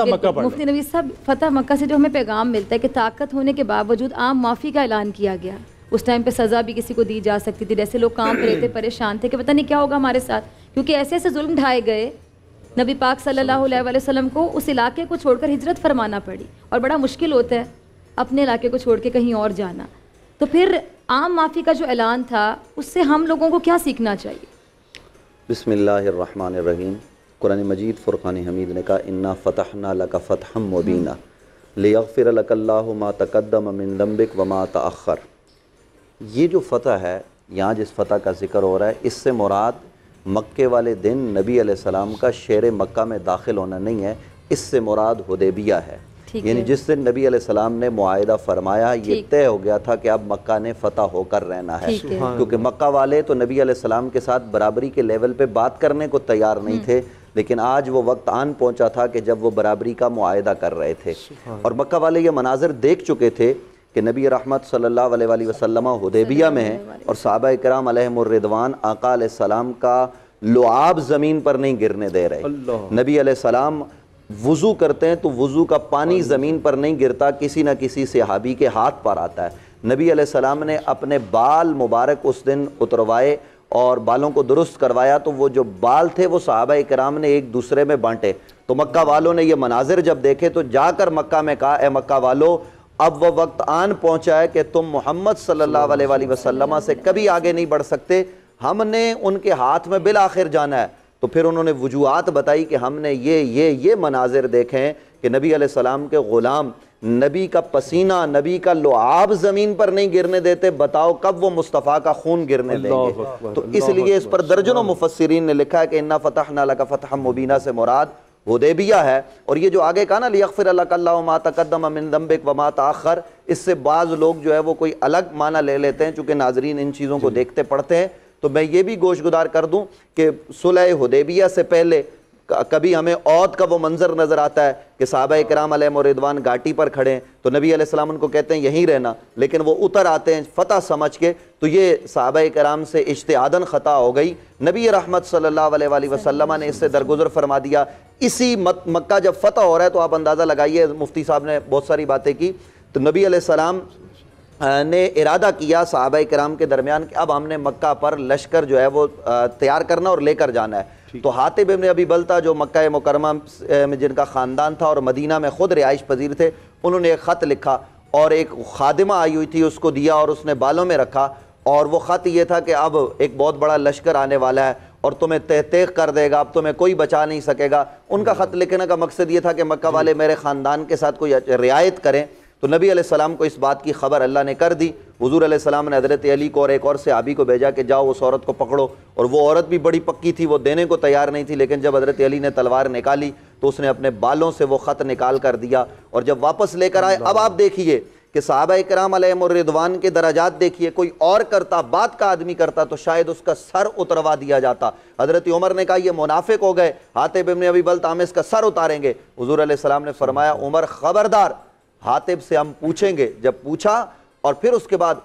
मुफ्ती नबी साहब फतेह मक्का से जो हमें पैगाम मिलता है कि ताकत होने के बावजूद आम माफ़ी का ऐलान किया गया उस टाइम पे सज़ा भी किसी को दी जा सकती थी जैसे लोग काम पर थे परेशान थे कि पता नहीं क्या होगा हमारे साथ क्योंकि ऐसे ऐसे जुल्म ढाए गए नबी पाक सल्लल्लाहु अलैहि वसल्लम को उस इलाके को छोड़कर हिजरत फरमाना पड़ी और बड़ा मुश्किल होता है अपने इलाके को छोड़ के कहीं और जाना तो फिर आम माफ़ी का जो ऐलान था उससे हम लोगों को क्या सीखना चाहिए बसमिल्लर कुरान मजीद फ़ुरान हमीद ने कहा इन्ना फ़तहना लका फ़तह मुबीना लेफ़िर मा तकदम अमिन लम्बिक व मा तखर ये जो फ़तह है यहाँ जिस फ़तह का जिक्र हो रहा है इससे मुराद मक्के वाले दिन नबी सलाम का शेर मक्का में दाखिल होना नहीं है इससे मुराद हदेबिया है यानी जिस दिन नबी सलाम ने माहदा फरमाया ये तय हो गया था कि अब मक्का ने फतह होकर रहना है क्योंकि मक्का वाले तो नबी सलाम के साथ बराबरी के लेवल पे बात करने को तैयार नहीं हम्म। थे लेकिन आज वो वक्त आन पहुंचा था कि जब वो बराबरी का मुआदा कर रहे थे और मक्का वाले ये मनाजर देख चुके थे कि नबी रहमत सल्ला वसलम हदेबिया में है और साहब कराम रिदवान आका सलाम का लुआब ज़मीन पर नहीं गिरने दे रहे नबी सलाम वज़ू करते हैं तो वज़ू का पानी ज़मीन पर नहीं गिरता किसी न किसी सहाबी के हाथ पर आता है नबी सलाम ने अपने बाल मुबारक उस दिन उतरवाए और बालों को दुरुस्त करवाया तो वो जो बाल थे वो साहबा कराम ने एक दूसरे में बांटे तो मक्का वालों ने ये मनाजिर जब देखे तो जाकर मक्का में कहा ए मक्का वालों अब वह वक्त आन पहुंचा है कि तुम मोहम्मद सल्ला वसलमा से कभी आगे नहीं बढ़ सकते हमने उनके हाथ में बिल आखिर जाना है तो फिर उन्होंने वजूहत बताई कि हमने ये ये ये मनाजिर देखे हैं कि नबी सलाम के ग़ुलाम नबी का पसीना नबी का लुआब ज़मीन पर नहीं गिरने देते बताओ कब वो मुस्तफ़ा का खून गिरने देंगे तो इसलिए इस पर दर्जनों मुफसरीन ने लिखा है कि इन्ना फ़तह का फ़तह मुबीना से मुराद हदेबिया है और ये जो आगे कहा ना लियफ़िर मा अमिन दम्बिक व मात आखर इससे बाज़ लोग जो है वो कोई अलग माना ले लेते हैं चूँकि नाजरीन इन चीज़ों को देखते पढ़ते हैं तो मैं ये भी गोश गुदार कर दूँ कि सुलह हदेबिया से पहले कभी हमें औद का वो मंजर नज़र आता है कि साहबा कराम रिदवान घाटी पर खड़े हैं तो नबी आसमाम उनको कहते हैं यहीं रहना लेकिन वो उतर आते हैं फ़तह समझ के तो ये साहबा कराम से इश्तादन ख़ता हो गई नबी रहमत सल्ला वसलम ने इससे दरगुजर फरमा दिया इसी मत मक्का जब फ़तह हो रहा है तो आप अंदाज़ा लगाइए मुफ्ती साहब ने बहुत सारी बातें की तो नबी आसमाम ने इरादा किया साहबा कराम के दरमियान कि अब हमने मक्का पर लश्कर जो है वो तैयार करना और लेकर जाना है तो हातिब इबन अभी बलता जो मक्का मुकरमा में जिनका ख़ानदान था और मदीना में ख़ुद रिहाइश पजीर थे उन्होंने एक ख़त लिखा और एक खादिमा आई हुई थी उसको दिया और उसने बालों में रखा और वो ख़त ये था कि अब एक बहुत बड़ा लश्कर आने वाला है और तुम्हें तहतेक कर देगा अब तुम्हें कोई बचा नहीं सकेगा उनका ख़त लिखने का मकसद ये था कि मक्का वाले मेरे ख़ानदान के साथ कोई रियायत करें तो नबी आसमाम को इस बात की खबर अल्लाह ने कर दी हजूर सलाम ने हज़रत अली को और एक और से आबी को भेजा कि जाओ उस औरत को पकड़ो और वो औरत भी बड़ी पक्की थी वो देने को तैयार नहीं थी लेकिन जब हज़रत अली ने तलवार निकाली तो उसने अपने बालों से वो ख़त निकाल कर दिया और जब वापस लेकर आए अब आप देखिए कि साहब कराम रिदवान के दराजात देखिए कोई और करता बात का आदमी करता तो शायद उसका सर उतरवा दिया जाता हज़रत उमर ने कहा ये मुनाफिक हो गए हाथ बिमने अभी बल तामिस का सर उतारेंगे हजूर सलाम ने फरमाया उमर ख़बरदार हातिब से हम पूछेंगे जब पूछा और फिर उसके बाद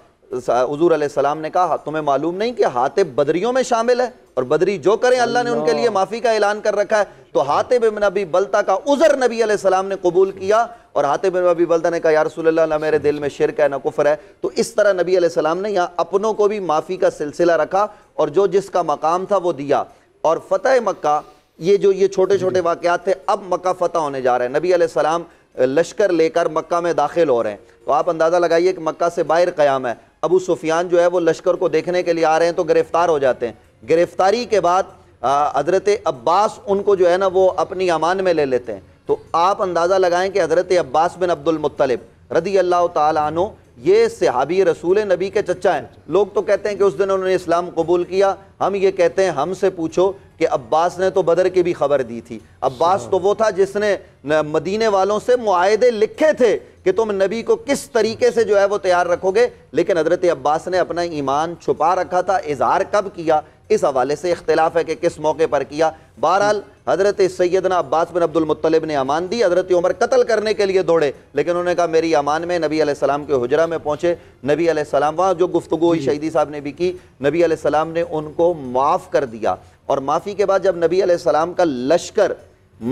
हजूर सलाम ने कहा तुम्हें मालूम नहीं कि हातिब बदरियों में शामिल है और बदरी जो करें अल्लाह ने उनके लिए माफ़ी का ऐलान कर रखा है तो हातिब नबी बलता का उज़र नबी सलाम ने कबूल किया और हातिब नबी बलता ने कहा यार ना मेरे दिल में शिरक है ना कुफर है तो इस तरह नबी सलाम ने यहाँ अपनों को भी माफ़ी का सिलसिला रखा और जो जिसका मकाम था वो दिया और फ़तेह मक्का ये जो ये छोटे छोटे वाक़ थे अब मक्का फ़तेह होने जा रहे हैं नबी सलाम लश्कर लेकर मक्का में दाखिल हो रहे हैं तो आप अंदाज़ा लगाइए कि मक्का से बाहर क्याम है अबू सुफियान जो है वो लश्कर को देखने के लिए आ रहे हैं तो गिरफ़्तार हो जाते हैं गिरफ़्तारी के बाद हज़रत अब्बास उनको जो है ना वो अपनी अमान में ले लेते हैं तो आप अंदाज़ा लगाएं कि हज़रत अब्बास बिन अब्दुलमतलब रदी अल्लाह तु ये सिहाबी रसूल नबी के चचा हैं लोग तो कहते हैं कि उस दिन उन्होंने इस्लाम कबूल किया हम ये कहते हैं हमसे पूछो कि अब्बास ने तो बदर की भी खबर दी थी अब्बास अच्छा। तो वो था जिसने मदीने वालों से मुआदे लिखे थे कि तुम नबी को किस तरीके से जो है वो तैयार रखोगे लेकिन हजरत अब्बास ने अपना ईमान छुपा रखा था इजहार कब किया इस हवाले से इख्तलाफ है कि किस मौके पर किया बहरहाल हजरत सैदना अब्बास बिन अब्दुलमतलब ने अमान दी हजरत उमर कत्ल करने के लिए दौड़े लेकिन उन्होंने कहा मेरी अमान में नबी आसमाम के हजरा में पहुँचे नबी आसमाम वहाँ जो गुफ्तु शहीदी साहब ने भी की नबी आसमाम ने उनको माफ़ कर दिया और माफ़ी के बाद जब नबी आसमाम का लश्कर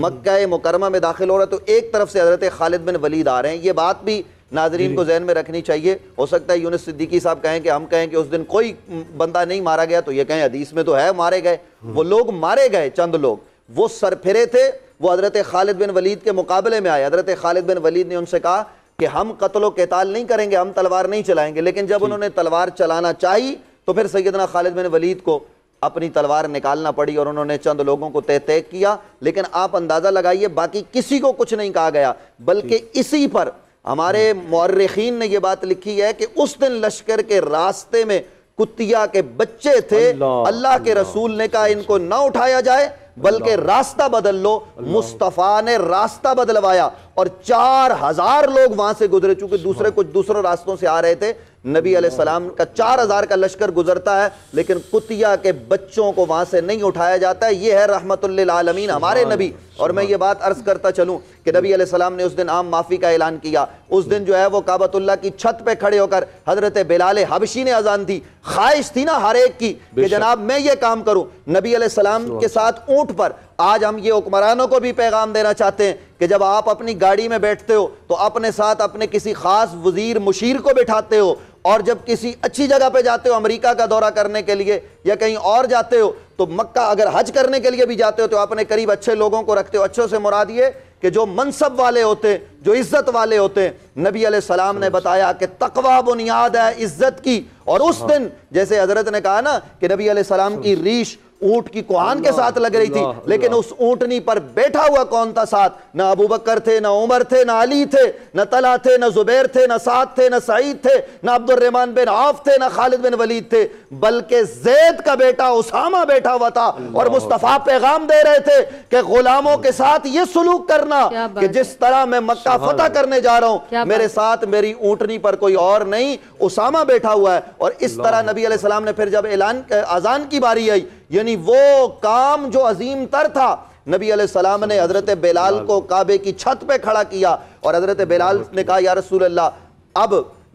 मक्का मुकरमा में दाखिल हो रहा है तो एक तरफ से हजरत खालिद बिन वलीद आ रहे हैं ये बात भी नाजरीन को जहन में रखनी चाहिए हो सकता है यूनिस सिद्दीकी साहब कहें कि हम कहें कि उस दिन कोई बंदा नहीं मारा गया तो ये कहें अदीस में तो है मारे गए हम्म। वो लोग मारे गए चंद लोग वो सर फिरे थे वो हजरत खालिद बिन वलीद के मुकाबले में आए हजरत खालिद बिन वलीद ने उनसे कहा कि हम कतलो कताल नहीं करेंगे हम तलवार नहीं चलाएंगे लेकिन जब उन्होंने तलवार चलाना चाही तो फिर सैदना खालिद बिन वलीद को अपनी तलवार निकालना पड़ी और उन्होंने चंद लोगों को तय तय किया लेकिन आप अंदाज़ा लगाइए बाकी किसी को कुछ नहीं कहा गया बल्कि इसी पर हमारे मौरखीन ने यह बात लिखी है कि उस दिन लश्कर के रास्ते में कुतिया के बच्चे थे अल्लाह के रसूल ने कहा इनको ना उठाया जाए बल्कि रास्ता बदल लो मुस्तफ़ा ने रास्ता बदलवाया और चार हजार लोग वहां से गुजरे चूंकि दूसरे कुछ दूसरों रास्तों से आ रहे थे नबी सलाम का चार हजार का लश्कर गुजरता है लेकिन कुतिया के बच्चों को वहां से नहीं उठाया जाता है ये है रहमत आलमीन हमारे नबी और मैं ये बात अर्ज करता चलूं कि नबी सलाम ने उस दिन आम माफ़ी का ऐलान किया उस दिन जो है वो काबतुल्ला की छत पे खड़े होकर हज़रत बिलाल हबशी ने अजान दी ख्वाहिश थी ना हर एक की कि जनाब मैं ये काम करूं नबी सलाम के साथ ऊँट पर आज हम ये हुक्मरानों को भी पैगाम देना चाहते हैं कि जब आप अपनी गाड़ी में बैठते हो तो अपने साथ अपने किसी ख़ास वजीर मुशीर को बैठाते हो और जब किसी अच्छी जगह पे जाते हो अमेरिका का दौरा करने के लिए या कहीं और जाते हो तो मक्का अगर हज करने के लिए भी जाते हो तो आपने करीब अच्छे लोगों को रखते हो अच्छों से मुरा दिए कि जो मनसब वाले होते जो इज़्ज़त वाले होते नबी सलाम ने बताया कि तकवा बुनियाद है इज़्ज़त की और उस हाँ। दिन जैसे हजरत ने कहा ना कि नबी सलाम की रीश ऊंट की कुहान के साथ लग रही थी लेकिन उस ऊंटनी पर बैठा हुआ कौन था साथ ना अबू बकर थे ना उमर थे ना अली थे ना तला थे ना जुबैर थे ना साथ थे ना सईद थे ना अब्दुलरहमान बिन आफ थे ना खालिद बिन वलीद थे बल्कि जैद का बेटा उसामा बैठा हुआ था और मुस्तफ़ा पैगाम दे रहे थे कि गुलामों के साथ ये सुलूक करना कि जिस तरह मैं मक्का फतह करने जा रहा हूं मेरे साथ मेरी ऊंटनी पर कोई और नहीं उसामा बैठा हुआ है और इस तरह नबी सलाम ने फिर जब ऐलान आजान की बारी आई यानी वो काम जो अजीम तर था नबी सलाम ने हज़रत बेलाल को काबे की छत पे खड़ा किया और हज़रत बेलाल ने कहा या रसूल अल्लाह अब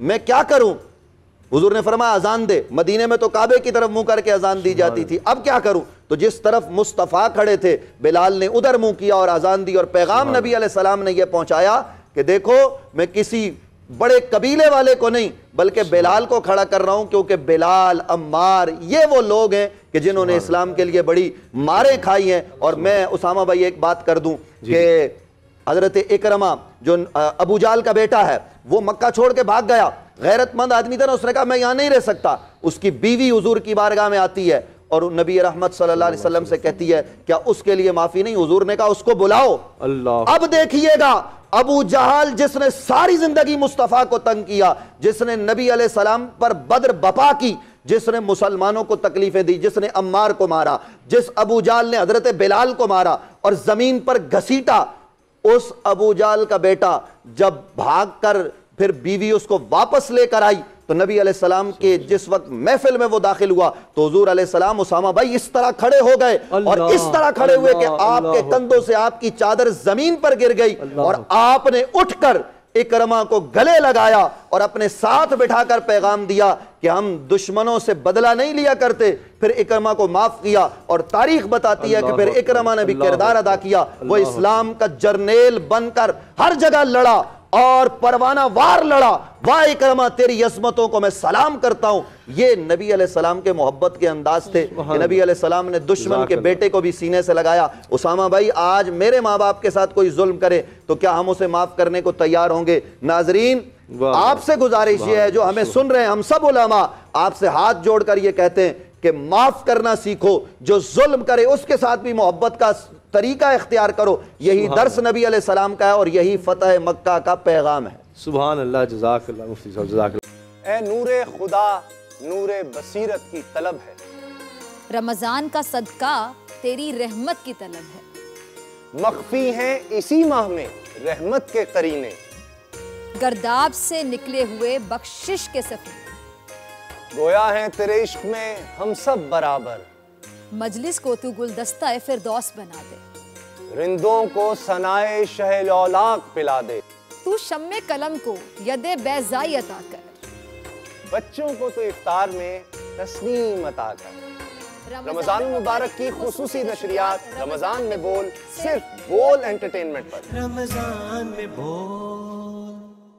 मैं क्या करूं हुजूर ने फरमाया अजान दे मदीने में तो काबे की तरफ मुंह करके अजान दी जाती थी अब क्या करूं तो जिस तरफ मुस्तफ़ा खड़े थे बेलाल ने उधर मुंह किया और अजान दी और पैगाम नबी सलाम ने यह पहुंचाया कि देखो मैं किसी बड़े कबीले वाले को नहीं बल्कि बेलाल को खड़ा कर रहा हूं क्योंकि बेलाल अम्मार ये वो लोग हैं कि जिन्होंने इस्लाम के लिए बड़ी मारे खाई हैं और मैं उसामा भाई एक बात कर दूं कि हजरत इकरमा जो अबू जाल का बेटा है वो मक्का छोड़ के भाग गया गैरतमंद आदमी था ना उसने कहा मैं यहाँ नहीं रह सकता उसकी बीवी हजूर की बारगाह में आती है और नबी रहमत सल्लल्लाहु अलैहि वसल्लम से कहती है क्या उसके लिए माफी नहीं हुजूर ने कहा उसको बुलाओ अल्लाह अब देखिएगा अबू जहाल जिसने सारी जिंदगी मुस्तफ़ा को तंग किया जिसने नबी सलाम पर बद्र बपा की जिसने मुसलमानों को तकलीफें दी जिसने अम्मार को मारा जिस अबू जाल ने हजरत बिलाल को मारा और ज़मीन पर घसीटा उस अबू जाल का बेटा जब भाग कर फिर बीवी उसको वापस लेकर आई तो नबी सलाम के जिस वक्त महफिल में वो दाखिल हुआ तो हजूर सलाम उसामा भाई इस तरह खड़े हो गए और इस तरह खड़े हुए कि आपके कंधों से आपकी चादर जमीन पर गिर गई और आपने उठकर इकरमा को गले लगाया और अपने साथ बिठाकर पैगाम दिया कि हम दुश्मनों से बदला नहीं लिया करते फिर इकरमा को माफ किया और तारीख बताती है कि फिर इकरमा ने भी किरदार अदा किया वो इस्लाम का जर्नेल बनकर हर जगह लड़ा और परवाना वार लड़ा वाह करमा तेरी यस्मतों को मैं सलाम करता हूं ये नबी सलाम के मोहब्बत के अंदाज थे नबी सलाम ने दुश्मन के बेटे को भी सीने से लगाया उसामा भाई आज मेरे माँ बाप के साथ कोई जुल्म करे तो क्या हम उसे माफ करने को तैयार होंगे नाजरीन आपसे गुजारिश ये है जो हमें सुन रहे हैं हम सब उलामा आपसे हाथ जोड़कर ये कहते हैं कि माफ करना सीखो जो जुल्म करे उसके साथ भी मोहब्बत का तरीका इख्तियार करो यही दर्स नबी सलाम का है और यही फ़तह मक्का का पैगाम है सुबह अल्लाह जजाकल्ला मुफ्ती साहब नूर खुदा नूर बसीरत की तलब है रमज़ान का सदका तेरी रहमत की तलब है मखफी हैं इसी माह में रहमत के करीने गर्दाब से निकले हुए बख्शिश के सफर गोया हैं तेरे इश्क में हम सब बराबर मजलिस को तू गुलदस्ता दोस्त बना दे रिंदों को सनाए शहल पिला दे तू शम्मे कलम को यद बेजाई अता कर बच्चों को तो इफ्तार में तस्नीम अता कर रमजान मुबारक की खसूसी नशरियात रमजान में बोल सिर्फ बोल एंटरटेनमेंट पर रमजान में बोल